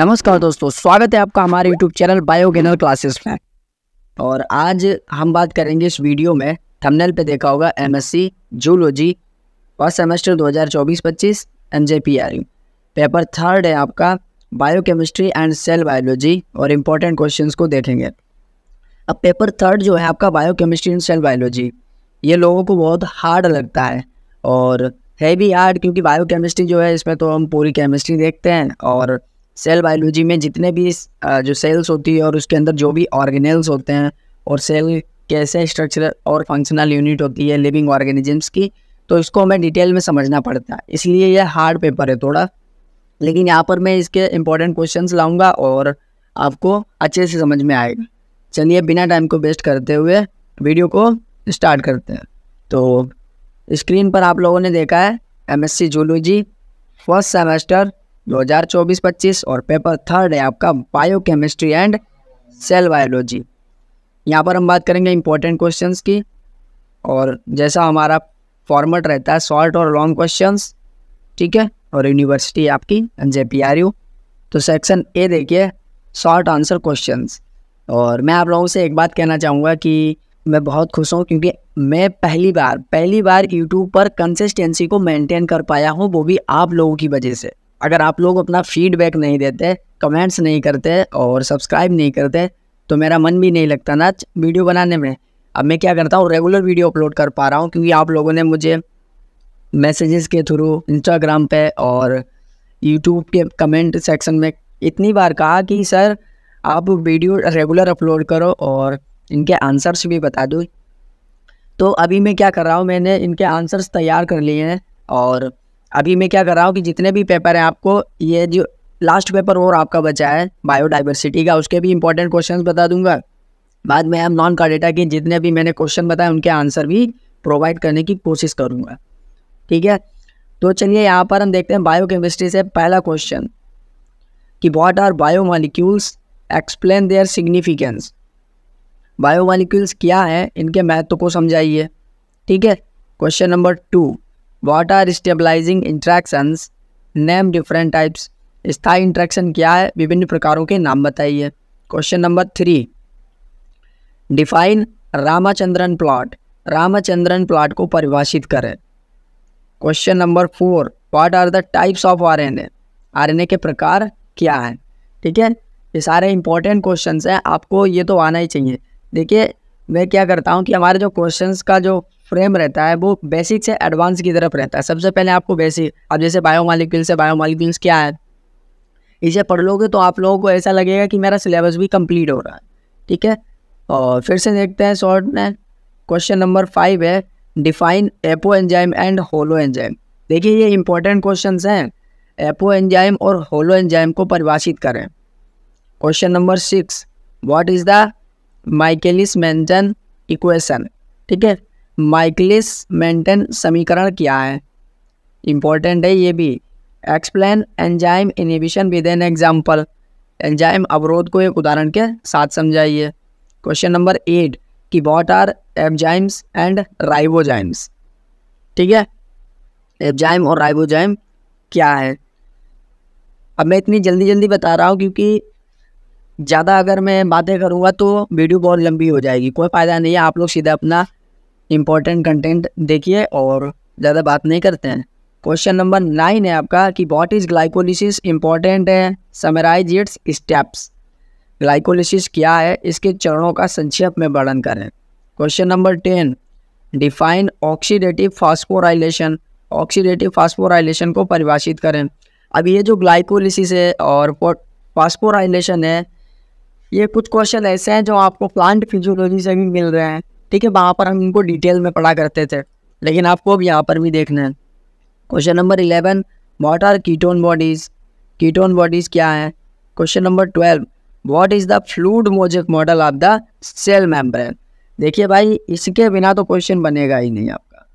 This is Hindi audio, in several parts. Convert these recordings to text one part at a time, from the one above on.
नमस्कार दोस्तों स्वागत है आपका हमारे यूट्यूब चैनल बायोगेनल क्लासेस में और आज हम बात करेंगे इस वीडियो में थंबनेल पे देखा होगा M S C zoology first semester 2024-25 MJPRU paper third है आपका बायोकेमिस्ट्री एंड सेल बायोलॉजी और इम्पोर्टेंट क्वेश्चंस को देखेंगे अब पेपर थर्ड जो है आपका केमिस्ट्री एंड सेल बायोलॉजी ये लोगों को बहुत हार्ड लगता है और है भी हार्ड क्योंकि केमिस्ट्री जो है इसमें तो हम पूरी केमिस्ट्री देखते हैं और सेल बायोलॉजी में जितने भी जो सेल्स होती है और उसके अंदर जो भी ऑर्गेनल्स होते हैं और सेल कैसे स्ट्रक्चरल और फंक्शनल यूनिट होती है लिविंग ऑर्गेनिजम्स की तो इसको हमें डिटेल में समझना पड़ता है इसलिए यह हार्ड पेपर है थोड़ा लेकिन यहाँ पर मैं इसके इंपॉर्टेंट क्वेश्चन लाऊँगा और आपको अच्छे से समझ में आएगा चलिए बिना टाइम को वेस्ट करते हुए वीडियो को स्टार्ट करते हैं तो स्क्रीन पर आप लोगों ने देखा है एमएससी जूलोजी फर्स्ट सेमेस्टर चौबीस पच्चीस और पेपर थर्ड है आपका बायोकेमिस्ट्री एंड सेल बायोलॉजी यहाँ पर हम बात करेंगे इंपॉर्टेंट क्वेश्चन की और जैसा हमारा फॉर्मेट रहता है शॉर्ट और लॉन्ग क्वेश्चन ठीक है और यूनिवर्सिटी आपकी जे पी आर यू तो सेक्शन ए देखिए शॉर्ट आंसर क्वेश्चन और मैं आप लोगों से एक बात कहना चाहूँगा कि मैं बहुत खुश हूँ क्योंकि मैं पहली बार पहली बार यूट्यूब पर कंसिस्टेंसी को मेंटेन कर पाया हूँ वो भी आप लोगों की वजह से अगर आप लोग अपना फीडबैक नहीं देते कमेंट्स नहीं करते और सब्सक्राइब नहीं करते तो मेरा मन भी नहीं लगता ना वीडियो बनाने में अब मैं क्या करता हूँ रेगुलर वीडियो अपलोड कर पा रहा हूँ क्योंकि आप लोगों ने मुझे मैसेजेस के थ्रू इंस्टाग्राम पे और यूट्यूब के कमेंट सेक्शन में इतनी बार कहा कि सर आप वीडियो रेगुलर अपलोड करो और इनके आंसर्स भी बता दो तो अभी मैं क्या कर रहा हूँ मैंने इनके आंसर्स तैयार कर लिए हैं और अभी मैं क्या कर रहा हूँ कि जितने भी पेपर हैं आपको ये जो लास्ट पेपर और आपका बचा है बायोडाइवर्सिटी का उसके भी इंपॉर्टेंट क्वेश्चन बता दूंगा बाद में हम नॉन कार्डेटा के जितने भी मैंने क्वेश्चन बताए उनके आंसर भी प्रोवाइड करने की कोशिश करूँगा ठीक है तो चलिए यहाँ पर हम देखते हैं केमिस्ट्री से पहला क्वेश्चन कि what are biomolecules explain their significance biomolecules क्या है इनके महत्व को समझाइए ठीक है question number two what are stabilising interactions name different types स्थायी इंट्रैक्शन क्या है विभिन्न प्रकारों के नाम बताइए question number three define Ramachandran plot Ramachandran plot को परिभाषित करें question number four what are the types of R N A R N A के प्रकार क्या है ठीक है ये सारे इंपॉर्टेंट क्वेश्चन हैं आपको ये तो आना ही चाहिए देखिए मैं क्या करता हूँ कि हमारे जो क्वेश्चन का जो फ्रेम रहता है वो बेसिक से एडवांस की तरफ रहता है सबसे पहले आपको बेसिक अब जैसे से है मालिक्यूल्स क्या है इसे पढ़ लोगे तो आप लोगों को ऐसा लगेगा कि मेरा सिलेबस भी कंप्लीट हो रहा है ठीक है और फिर से देखते हैं शॉर्ट में क्वेश्चन नंबर फाइव है define apoenzyme and holoenzyme देखिए ये इंपॉर्टेंट क्वेश्चन हैं एपो एंजाइम और होलो एंजाइम को परिभाषित करें question number six what is the Michaelis Menten equation ठीक है माइकलिस मेंटेन समीकरण क्या है इम्पोर्टेंट है ये भी explain enzyme inhibition with an example enzyme अवरोध को एक उदाहरण के साथ समझाइए क्वेश्चन नंबर एट कि what are abzymes and ribozymes ठीक है एबजाइम और राइबोजाइम क्या है अब मैं इतनी जल्दी जल्दी बता रहा हूँ क्योंकि ज़्यादा अगर मैं बातें करूँगा तो वीडियो बहुत लंबी हो जाएगी कोई फ़ायदा नहीं है आप लोग सीधा अपना इम्पोर्टेंट कंटेंट देखिए और ज़्यादा बात नहीं करते हैं क्वेश्चन नंबर नाइन है आपका कि वॉट इज़ ग्लाइकोलिसिस इम्पोर्टेंट है समराइज इट्स स्टेप्स ग्लाइकोलिसिस क्या है इसके चरणों का संक्षेप में वर्णन करें question number ten define oxidative phosphorylation oxidative phosphorylation को परिभाषित करें अब ये जो ग्लाइकोलिसिस है और फास्फोराइलेशन है ये कुछ क्वेश्चन ऐसे हैं जो आपको प्लांट फिजियोलॉजी से भी मिल रहे हैं ठीक है वहाँ पर हम इनको डिटेल में पढ़ा करते थे लेकिन आपको अब यहाँ पर भी देखना है question number eleven what are ketone bodies ketone bodies क्या हैं question number twelve what is the fluid mosaic model of the cell membrane देखिए भाई इसके बिना तो क्वेश्चन बनेगा ही नहीं आपका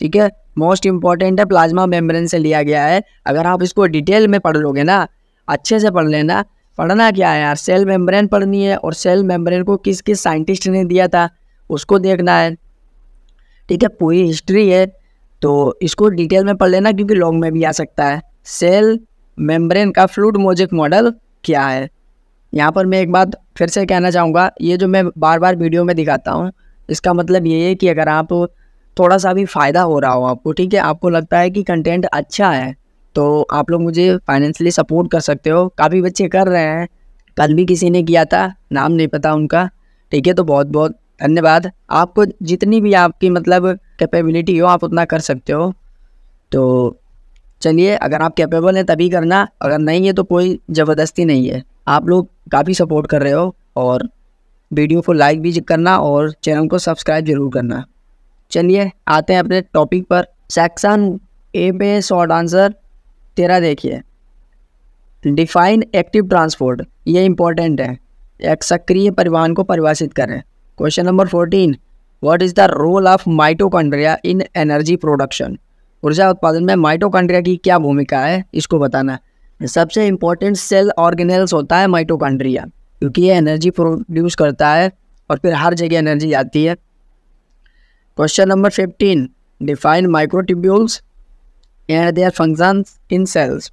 ठीक है मोस्ट इम्पॉर्टेंट है प्लाज्मा मेम्ब्रेन से लिया गया है अगर आप इसको डिटेल में पढ़ लोगे ना अच्छे से पढ़ लेना पढ़ना क्या है यार सेल मेम्ब्रेन पढ़नी है और सेल मेम्ब्रेन को किस किस साइंटिस्ट ने दिया था उसको देखना है ठीक है पूरी हिस्ट्री है तो इसको डिटेल में पढ़ लेना क्योंकि लॉन्ग में भी आ सकता है सेल मेम्ब्रेन का फ्लूड मोजिक मॉडल क्या है यहाँ पर मैं एक बात फिर से कहना चाहूँगा ये जो मैं बार बार वीडियो में दिखाता हूँ इसका मतलब ये है कि अगर आप थोड़ा सा भी फ़ायदा हो रहा हो आपको ठीक है आपको लगता है कि कंटेंट अच्छा है तो आप लोग मुझे फाइनेंशियली सपोर्ट कर सकते हो काफ़ी बच्चे कर रहे हैं कल भी किसी ने किया था नाम नहीं पता उनका ठीक है तो बहुत बहुत धन्यवाद आपको जितनी भी आपकी मतलब कैपेबिलिटी हो आप उतना कर सकते हो तो चलिए अगर आप कैपेबल हैं तभी करना अगर नहीं है तो कोई ज़बरदस्ती नहीं है आप लोग काफ़ी सपोर्ट कर रहे हो और वीडियो को लाइक भी करना और चैनल को सब्सक्राइब ज़रूर करना चलिए आते हैं अपने टॉपिक पर सेक्शन ए पे शॉर्ट आंसर तेरह देखिए डिफाइन एक्टिव ट्रांसपोर्ट ये इंपॉर्टेंट है एक सक्रिय परिवहन को परिभाषित करें question number fourteen what is the role of mitochondria in energy production ऊर्जा उत्पादन में माइटोकॉन्ड्रिया की क्या भूमिका है इसको बताना सबसे इम्पोर्टेंट सेल ऑर्गेनल्स होता है माइटोकॉन्ड्रिया क्योंकि ये एनर्जी प्रोड्यूस करता है और फिर हर जगह एनर्जी आती है question number fifteen define microtubules and their functions in cells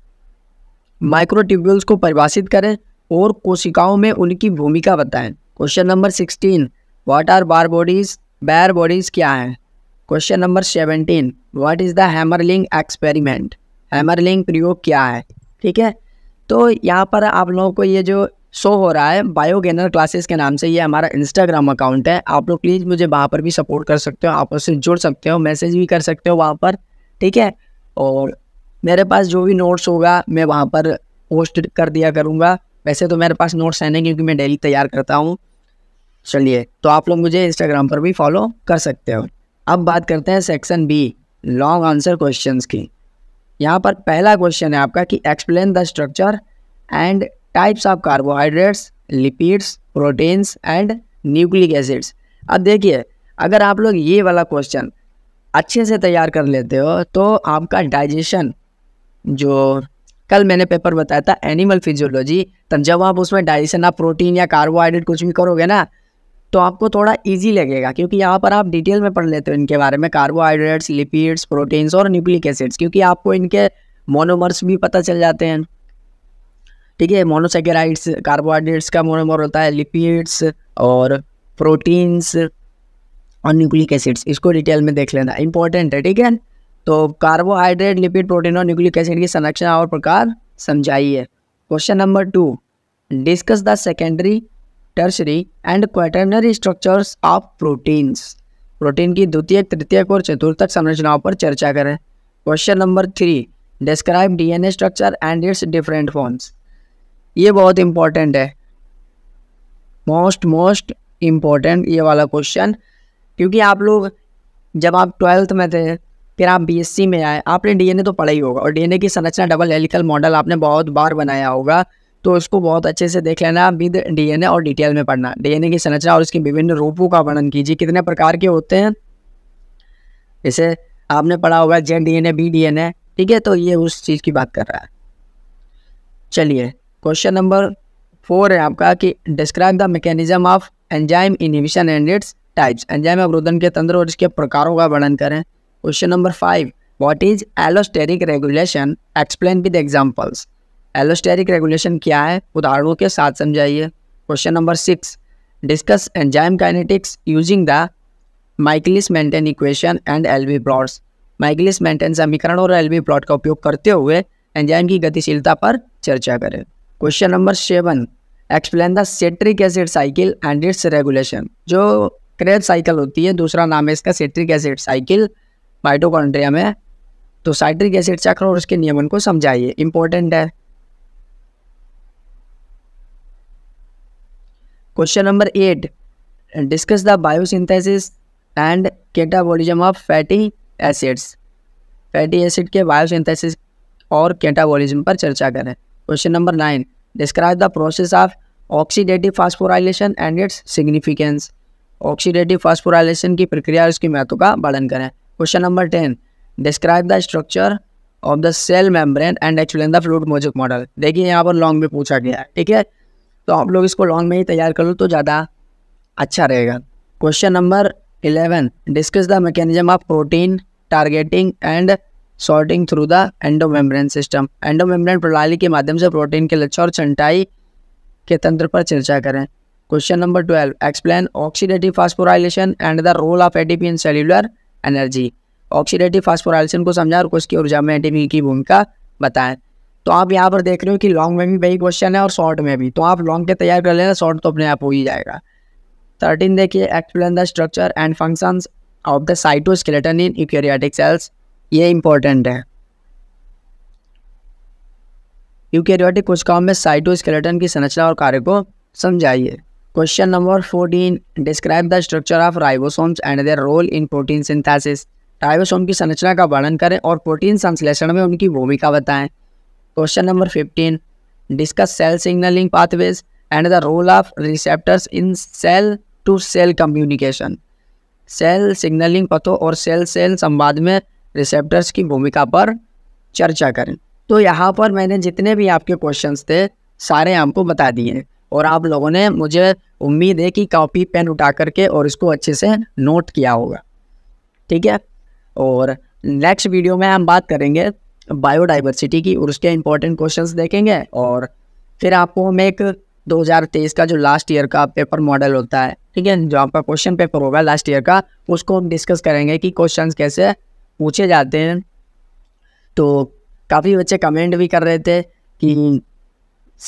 microtubules को परिभाषित करें और कोशिकाओं में उनकी भूमिका बताएं question number sixteen what are Barr bodies Barr bodies क्या हैं question number seventeen what is the Hammerling experiment Hammerling प्रयोग क्या है ठीक है तो यहाँ पर आप लोगों को ये जो शो हो रहा है बायोगेनर क्लासेस के नाम से ये हमारा इंस्टाग्राम अकाउंट है आप लोग प्लीज़ मुझे वहाँ पर भी सपोर्ट कर सकते हो आप उससे जुड़ सकते हो मैसेज भी कर सकते हो वहाँ पर ठीक है और मेरे पास जो भी नोट्स होगा मैं वहाँ पर पोस्ट कर दिया करूँगा वैसे तो मेरे पास नोट्स हैं नहीं क्योंकि मैं डेली तैयार करता हूँ चलिए तो आप लोग मुझे इंस्टाग्राम पर भी फॉलो कर सकते हो अब बात करते हैं section B long answer question की यहाँ पर पहला क्वेश्चन है आपका कि explain the structure and types of carbohydrates lipids proteins and nucleic acids अब देखिए अगर आप लोग ये वाला क्वेश्चन अच्छे से तैयार कर लेते हो तो आपका डाइजेशन जो कल मैंने पेपर बताया था एनिमल फिजियोलॉजी तो जब आप उसमें डाइजेशन आप प्रोटीन या कार्बोहाइड्रेट कुछ भी करोगे ना तो आपको थोड़ा इजी लगेगा क्योंकि यहाँ पर आप डिटेल में पढ़ लेते हो इनके बारे में कार्बोहाइड्रेट्स लिपिड्स प्रोटीन्स और न्यूक्लिक एसिड्स क्योंकि आपको इनके मोनोमर्स भी पता चल जाते हैं ठीक है मोनोसेकेराइड्स कार्बोहाइड्रेट्स का मोनोमर होता है लिपिड्स और प्रोटीन्स और न्यूक्लिक एसिड्स इसको डिटेल में देख लेना इंपॉर्टेंट है ठीक है तो कार्बोहाइड्रेट लिपिड प्रोटीन और न्यूक्लिक एसिड की संरचना और प्रकार समझाइए question number two discuss the secondary tertiary and quaternary structures of proteins protein की द्वितीय तृतीय और चतुर्थक संरचनाओं पर चर्चा करें question number three describe DNA structure and its different forms ये बहुत इंपॉर्टेंट है मोस्ट मोस्ट इम्पॉर्टेंट ये वाला क्वेश्चन क्योंकि आप लोग जब आप ट्वेल्थ में थे फिर आप बीएससी में आए आपने डीएनए तो पढ़ा ही होगा और डीएनए की संरचना डबल हेलिकल मॉडल आपने बहुत बार बनाया होगा तो उसको बहुत अच्छे से देख लेना विद डीएनए और डिटेल में पढ़ना डीएनए की संरचना और उसके विभिन्न रूपों का वर्णन कीजिए कितने प्रकार के होते हैं जैसे आपने पढ़ा होगा एन ए बी ए ठीक है तो ये उस चीज़ की बात कर रहा है चलिए क्वेश्चन नंबर फोर है आपका कि describe the mechanism of enzyme inhibition and its types enzyme अवरोधन के तंत्र और इसके प्रकारों का वर्णन करें question number five what is allosteric regulation explain with examples allosteric regulation क्या है उदाहरणों के साथ समझाइए question number six discuss enzyme kinetics using the Michaelis Menten equation and L V plots Michaelis Menten समीकरण और एल वी प्लॉट का उपयोग करते हुए एंजाइम की गतिशीलता पर चर्चा करें question number seven explain the citric acid cycle and its regulation जो क्रेब साइकिल होती है दूसरा नाम है इसका सेट्रिक एसिड साइकिल माइटोकॉन्ड्रिया में तो साइट्रिक एसिड चक्र और उसके नियमन को समझाइए इंपॉर्टेंट है question number eight discuss the biosynthesis and catabolism of fatty acids fatty acid के बायोसिंथेसिस और कैटाबॉलिज्म पर चर्चा करें question number nine describe the process of oxidative phosphorylation and its significance oxidative phosphorylation की प्रक्रिया और इसके महत्व का वर्णन करें question number ten describe the structure of the cell membrane and actual the fluid mosaic model देखिए यहाँ पर लॉन्ग में पूछा गया है ठीक है तो आप लोग इसको लॉन्ग में ही तैयार कर लो तो ज़्यादा अच्छा रहेगा question number eleven discuss the mechanism of protein targeting and sorting through the endomembrane system endomembrane प्रणाली के माध्यम से प्रोटीन के लक्ष्य और छंटाई के तंत्र पर चर्चा करें question number twelve explain oxidative phosphorylation and the role of ATP in cellular energy oxidative phosphorylation को समझा और कुछ की ऊर्जा में एटीपी की भूमिका बताएं तो आप यहाँ पर देख रहे हो कि लॉन्ग में भी वही क्वेश्चन है और शॉर्ट में भी तो आप लॉन्ग के तैयार कर लेना शॉर्ट तो अपने आप हो ही जाएगा थर्टीन देखिए explain the structure and function of the cytoskeleton in eukaryotic cells ये इंपॉर्टेंट है यूकेरियोटिक कोशिकाओं में साइटोस्केलेटन की संरचना और कार्य को समझाइए question number fourteen describe the structure of ribosomes and their role in protein synthesis ribosome की संरचना का वर्णन करें और प्रोटीन संश्लेषण में उनकी भूमिका बताएं question number fifteen discuss cell signalling pathways and the role of receptors in cell to cell communication cell signalling पथों और सेल सेल संवाद में रिसेप्टर्स की भूमिका पर चर्चा करें तो यहाँ पर मैंने जितने भी आपके क्वेश्चंस थे सारे आपको बता दिए और आप लोगों ने मुझे उम्मीद है कि कॉपी पेन उठा करके और इसको अच्छे से नोट किया होगा ठीक है और नेक्स्ट वीडियो में हम बात करेंगे बायोडाइवर्सिटी की और उसके इंपॉर्टेंट क्वेश्चंस देखेंगे और फिर आपको हम एक 2023 का जो लास्ट ईयर का पेपर मॉडल होता है ठीक है जो आपका क्वेश्चन पेपर होगा लास्ट ईयर का उसको हम डिस्कस करेंगे कि क्वेश्चन कैसे पूछे जाते हैं तो काफ़ी बच्चे कमेंट भी कर रहे थे कि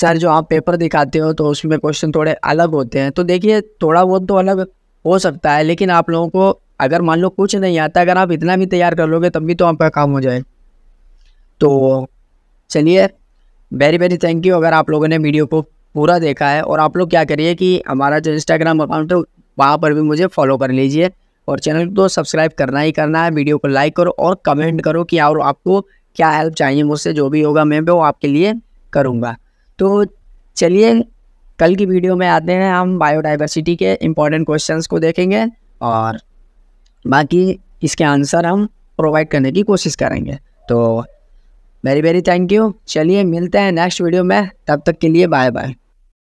सर जो आप पेपर दिखाते हो तो उसमें क्वेश्चन थोड़े अलग होते हैं तो देखिए थोड़ा बहुत तो अलग हो सकता है लेकिन आप लोगों को अगर मान लो कुछ नहीं आता अगर आप इतना भी तैयार कर लोगे तब भी तो आपका काम हो जाए तो चलिए वेरी वेरी थैंक यू अगर आप लोगों ने वीडियो को पूरा देखा है और आप लोग क्या करिए कि हमारा जो इंस्टाग्राम अकाउंट है वहाँ पर भी मुझे फॉलो कर लीजिए और चैनल को तो सब्सक्राइब करना ही करना है वीडियो को लाइक करो और कमेंट करो कि और आपको क्या हेल्प चाहिए मुझसे जो भी होगा मैं वो आपके लिए करूँगा तो चलिए कल की वीडियो में आते हैं हम बायोडाइवर्सिटी के इम्पॉर्टेंट क्वेश्चंस को देखेंगे और बाकी इसके आंसर हम प्रोवाइड करने की कोशिश करेंगे तो वेरी वेरी थैंक यू चलिए मिलते हैं नेक्स्ट वीडियो में तब तक के लिए बाय बाय